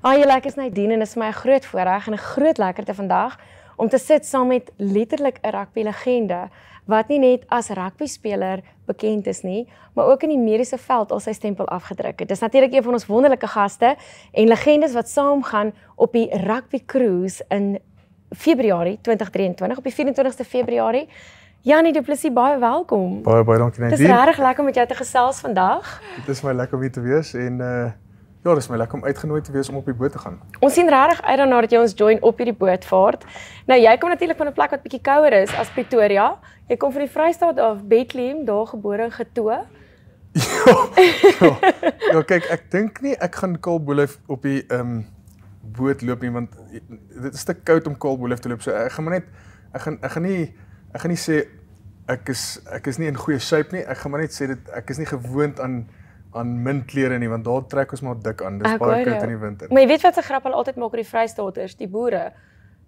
Ai, ek is Nadine en dit is my 'n groot voorreg en 'n groot lekkerte vandag om te sit saam met letterlik 'n rugby legende wat nie net as rugby speler bekend is nie, maar ook in die mediese veld al sy stempel afgedruk het. Dis natuurlik een van ons wonderlike gaste en legendes wat saamgaan op die rugby cruise in Februarie 2023 op die 24ste Februarie. Janie Du Plessis, baie welkom. Baie baie dankie Nadine. Dis regtig lekker om met jou te gesels vandag. Dit is my lekker om hier te wees en uh Ja, dis my lekker om uitgenooi te wees om op die boot te gaan. Ons sien regtig uit daarna dat jy ons join op hierdie bootvaart. Nou jy kom natuurlik van 'n plek wat bietjie kouer is as Pretoria. Jy kom van die Vrystaat af, Bethlehem, daar gebore en getoe. ja, ja. Ja, kyk, ek dink nie ek gaan Kaalboelief op die ehm um, boot loop nie want dit is te koud om Kaalboelief te loop. So ek gaan maar net ek gaan ek gaan nie ek gaan nie sê ek is ek is nie in goeie shape nie. Ek gaan maar net sê dit ek is nie gewoond aan aan minklere nie want daar trek ons maar dik aan. Dis baie koud in die winter. Maar jy weet wat se grap hulle altyd maak oor die Vrystaaters, die boere.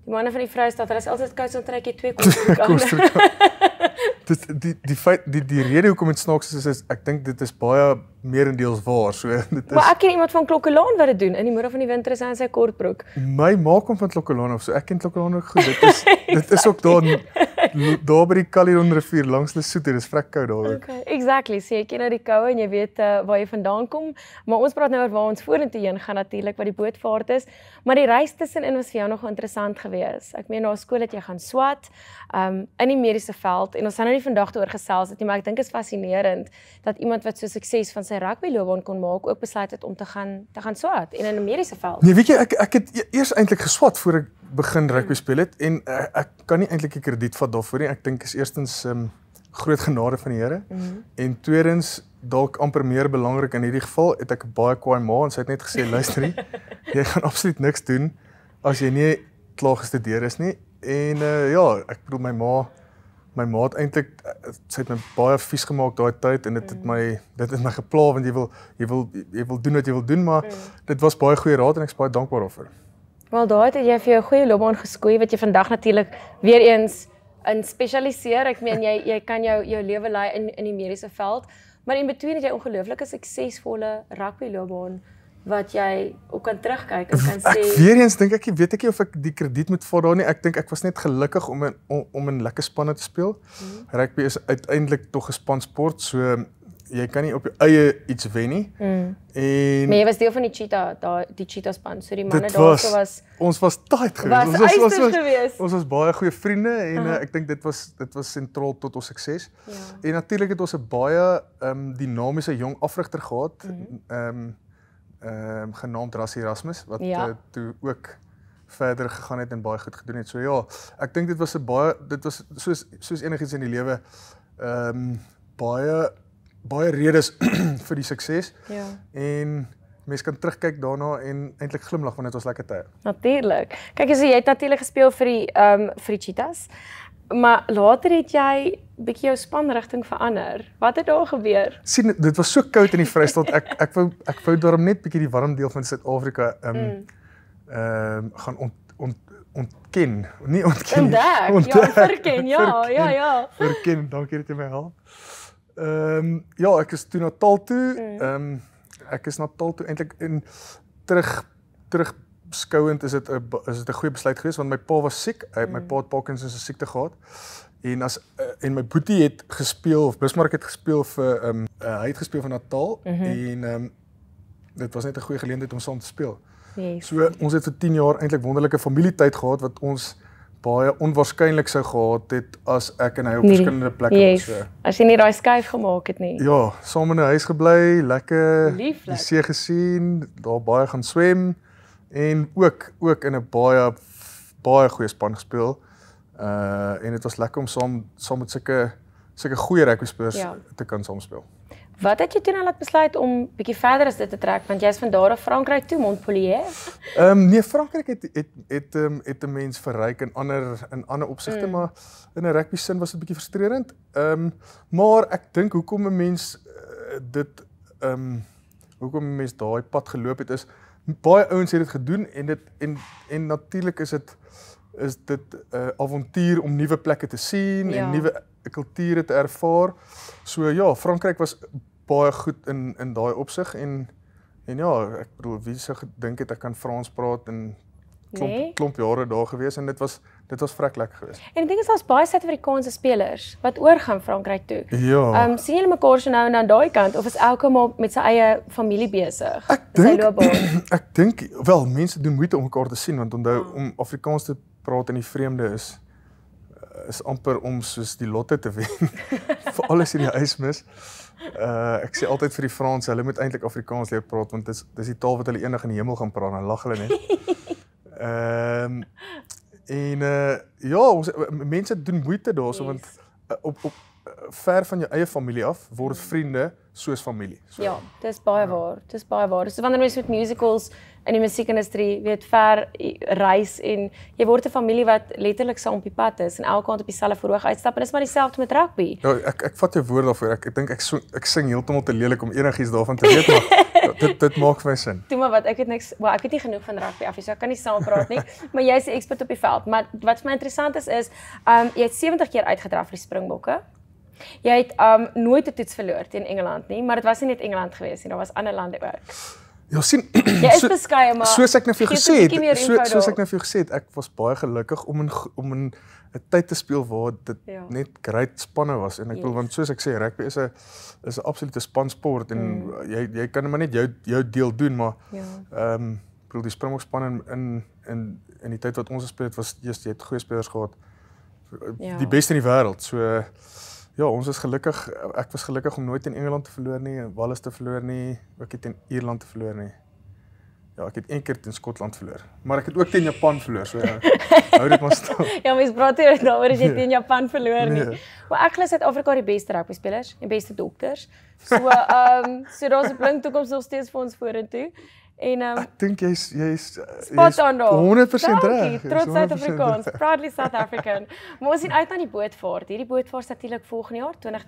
Die manne van die Vrystaat, hulle is altyd koud en trek jy twee kos broek aan. dis die die feit die die rede hoekom dit snaaks is is ek dink dit is baie meerendeels waar. So dit is Maar ek ken iemand van Klokkelaan wat dit doen in die middag van die winter is hy in sy kortbroek. My maak hom van Klokkelaan of so. Ek ken Klokkelaan ook goed. Dit is dit is ook daar daar by die Kaliron rivier langs Lesotho. Dis vrek koud daar. Okay, exactly. Sê so, ek ken nou die koue en jy weet uh, waar jy vandaan kom, maar ons praat nou oor waar ons vorentoe heen gaan natuurlik wat die bootvaart is, maar die reis tussenin was vir jou nog interessant geweest. Ek meen na skool het jy gaan swat. Um in die mediese veld gehaald en ons sal nou nie vandag daaroor gesels het nie, maar ek dink dit is fascinerend dat iemand wat so sukses van sy rugby loopbaan kon maak, ook besluit het om te gaan te gaan swat en in 'n mediese veld. Nee, weet jy, ek ek het e-, eers eintlik geswat voor ek begin rugby speel het en ek, eh, ek kan nie eintlik 'n krediet vat daarvoor nie. Ek dink is eerstens um, groot genade van die Here mm -hmm. en tweedens dalk amper meer belangrik in hierdie geval het ek baie kwaai ma en sy het net gesê luister nie jy gaan absoluut niks doen as jy nie klaar gestudeer is nie en uh, ja ek bedoel my ma my maat eintlik eh, sy het my baie vies gemaak daai tyd en dit het mm. my dit het my gepla want jy wil jy wil jy wil doen wat jy wil doen maar mm. dit was baie goeie raad en ek is baie dankbaar daarvoor. Wel daai het jy vir jou goeie loopbaan geskoei wat jy vandag natuurlik weer eens in spesialiseer. Ek meen jy jy kan jou jou lewe lei in in die mediese veld, maar in betwee het jy ongelooflike suksesvolle rugby loopbaan wat jy ook kan terugkyk en kan sê Weer eens dink ek weet ek of ek die krediet moet vat daar nie. Ek dink ek was net gelukkig om in om, om in lekker spanne te speel. Mm. Rugby is uiteindelik tog 'n spansport, so jy kan nie op jou eie iets wen nie. Mm. En Maar jy was deel van die Cheetah, daai die Cheetah span. So die manne daar was Ons was tight geweest. Ons was ons was, geweest. ons was baie goeie vriende en uh -huh. uh, ek dink dit was dit was sentraal tot ons sukses. Ja. En natuurlik het ons 'n baie ehm um, dinamiese jong afrigter gehad. Mhm. Ehm mm um, ehm genaamd Rassie Erasmus wat ja. uh, toe ook verder gegaan het en baie goed gedoen het. So ja, ek dink dit was 'n baie dit was soos soos enigiets in die lewe ehm um, baie baie redes vir die sukses. Ja. En mense kan terugkyk daarna en eintlik glimlag want dit was lekker tyd. Natuurlik. Kyk, so jy het natuurlik gespeel vir die ehm um, vir die Cheetahs. Maar later het jy bietjie jou spanrigting verander. Wat het daar gebeur? Sien, dit was so koud in die Vrystaat. Ek ek wou ek wou daarom net bietjie die warm deel van Suid-Afrika ehm um, ehm mm. um, gaan ont ont ontken. Nie ontken. Ontdek. Ja, verken. Ja, verken, ja, ja. Verken. Dankie dat jy my help. Ehm um, ja, ek is toe na Taal toe. Mm. Ehm mm. um, ek is na Taal toe eintlik in terug terug skouend is dit 'n is dit 'n goeie besluit gewees want my pa was siek. Hy het mm. my pa Parkinson se siekte gehad. En as uh, en my boetie het gespeel of Bismarck het gespeel vir ehm um, uh, hy het gespeel van Natal mm -hmm. en ehm um, dit was net 'n goeie geleentheid om saam te speel. Yes. So ons het vir 10 jaar eintlik wonderlike familietyd gehad wat ons baie onwaarskynlik sou gehad het as ek en hy op nee. verskillende plekke was. Yes. As jy nie daai skuif gemaak het nie. Ja, saam in 'n huis gebly, lekker Lieflik. die see gesien, daar baie gaan swem en ook ook in 'n baie baie goeie span gespeel. Mm Uh en dit was lekker om saam saam met sulke sulke goeie rugby spelers ja. te kan saamspeel. Wat het jy toe nou laat besluit om bietjie verder as dit te trek want jy's van daar af Frankryk toe Montpellier? Ehm um, nee Frankryk het het het ehm het, het, het 'n mens verryk in ander in ander opsigte mm. maar in 'n rugby sin was dit bietjie frustrerend. Ehm um, maar ek dink hoekom 'n mens uh, dit ehm um, hoekom 'n mens daai pad geloop het is baie ouens het dit gedoen en dit en en natuurlik is dit is dit 'n uh, eh, avontuur om nuwe plekke te sien ja. en nuwe kulture te ervaar. So ja, Frankryk was baie goed in in daai opsig en en ja, ek bedoel wie se gedink het ek kan Frans praat en klomp nee. klomp jare daar gewees en dit was dit was vrek lekker geweest. En ek dink daar's baie Suid-Afrikaanse spelers wat oor gaan Frankryk toe. Ja. Ehm um, sien julle mekaar so nou en dan daai kant of is elke maal met sy eie familie besig? Ek dink ek dink wel mense doen moeite om mekaar te sien want onthou ah. om Afrikaans te praat in die vreemde is is amper om soos die lotte te wen vir alles in die huis mis. Uh ek sê altyd vir die Franse, hulle moet eintlik Afrikaans leer praat want dis dis die taal wat hulle enig in die hemel gaan praat, dan lag hulle net. Ehm um, en uh ja, ons mense doen moeite daaroor so, want uh, op op ver van jou eie familie af word mm. vriende soos familie. So, ja, dis baie ja. waar. Dis baie waar. So wanneer mens met musicals in die musiekindustrie weet ver reis en jy word 'n familie wat letterlik saam op die pad is en elke kant op dieselfde verhoog uitstap en dis maar dieselfde met rugby. Ja, ek ek vat jou woord daarvoor. Ek ek dink ek ek sing heeltemal te lelik om enigiets daarvan te weet maar dit dit maak my sin. Toe maar wat ek het niks, well, ek het nie genoeg van rugby af nie. So ek kan nie saam praat nie, maar jy's 'n ekspert op die veld. Maar wat vir my interessant is is, ehm um, jy het 70 keer uitgedraf vir die Springbokke. Jy het um nooit 'n toets verloor teen Engeland nie, maar dit was nie net Engeland gewees nie, daar was ander lande ook. Ja sien, jy is so, beskei maar. Soos ek nou vir jou gesê het, so, soos ek nou vir jou gesê het, ek was baie gelukkig om in om in 'n tyd te speel waar dit ja. net great spanne was en ek yes. bedoel want soos ek sê rugby is 'n is 'n absolute spansport en mm. jy jy kan maar net jou jou deel doen maar ja. ehm ja. um, bedoel die Springbok span in in in in die tyd wat ons gespeel het was jy het goeie spelers gehad ja. die beste in die wêreld so uh, Ja, ons is gelukkig ek was gelukkig om nooit in Engeland te verloor nie en Wales te verloor nie, ook het in Ierland te verloor nie. Ja, ek het een keer teen Skotland verloor, maar ek het ook teen Japan verloor, so ja, hou dit maar stil. ja, mens praat hier daaroor as jy nee. teen Japan verloor nie. Nee. Maar ek glo Suid-Afrika die beste rugby spelers, die beste dokters. So, ehm, um, so daar's 'n blink toekoms nog steeds vir ons vorentoe. En um, ek dink jy's jy's spot jy on daar. 100% reg. Trots Suid-Afrikaans, proudly South African. Maar ons sien uit na die bootvaart. Hierdie bootvaart is natuurlik volgende jaar 20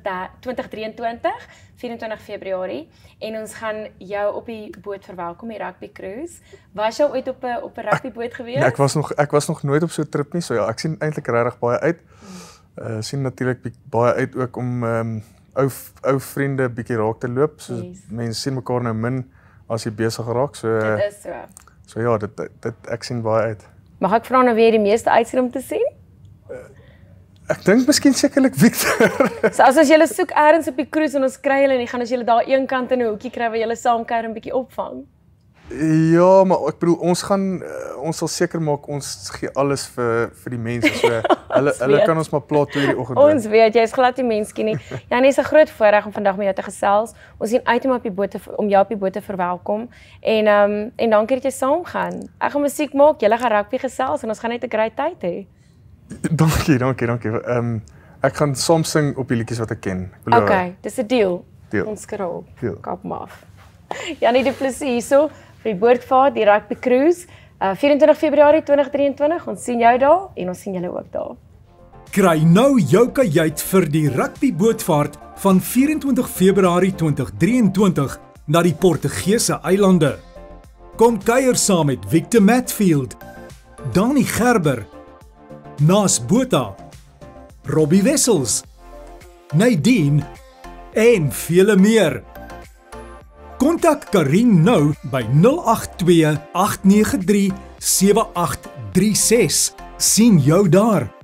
2023, 24 Februarie en ons gaan jou op die boot verwelkom, die rugby cruise. Was jy ooit op 'n eh, op 'n rugby boot nee, gewees? Nee, ek was nog ek was nog nooit op so 'n trip nie, so ja, ek sien eintlik regtig baie uit. Uh sien natuurlik baie uit ook om ehm um, ou ou vriende bietjie raak te loop. So yes. mense sien mekaar nou min as jy besig raak. So Dit is so. So ja, dit dit ek sien baie uit. Mag ek vra nou wie die meeste uitsien om te sien? Eh, ek dink miskien sekerlik Victor. so as as jy hulle soek ergens op die kruis en ons kry hulle en jy gaan as jy hulle daar een kant in 'n hoekie kry waar jy hulle saam kuier en bietjie opvang. Ja, maar ek bedoel ons gaan eh, ons sal seker maak ons gee alles vir vir die mense so. hulle hulle kan ons maar plaas toe die oggend. Ons weet jy's glad nie menskie nie. Janie is 'n groot voorreg om vandag met jou te gesels. Ons sien uit om op die boot om jou op die boot te verwelkom en ehm um, en dankie dat jy saamgaan. Ek gaan musiek maak, jy gaan rugby gesels en ons gaan net 'n great tyd hê. Dankie, dankie, dankie. Ehm um, ek gaan soms sing op die liedjies wat ek ken. Ek okay, dis 'n deal. deal. Ons skrol. Kap maar af. Janie die plesie hierso vir die boordvaart die Rugby Cruise uh, 24 Februarie 2023. Ons sien jou daar en ons sien julle ook daar. Kry nou jou kajuit vir die Rugby bootvaart van 24 Februarie 2023 na die Portugese eilande. Kom kuier saam met Victor Matfield, Danny Gerber, Nas Botha, Robbie Wessels, Nadine en vele meer. Kontak Karin nou by 082 893 7836. Sien jou daar.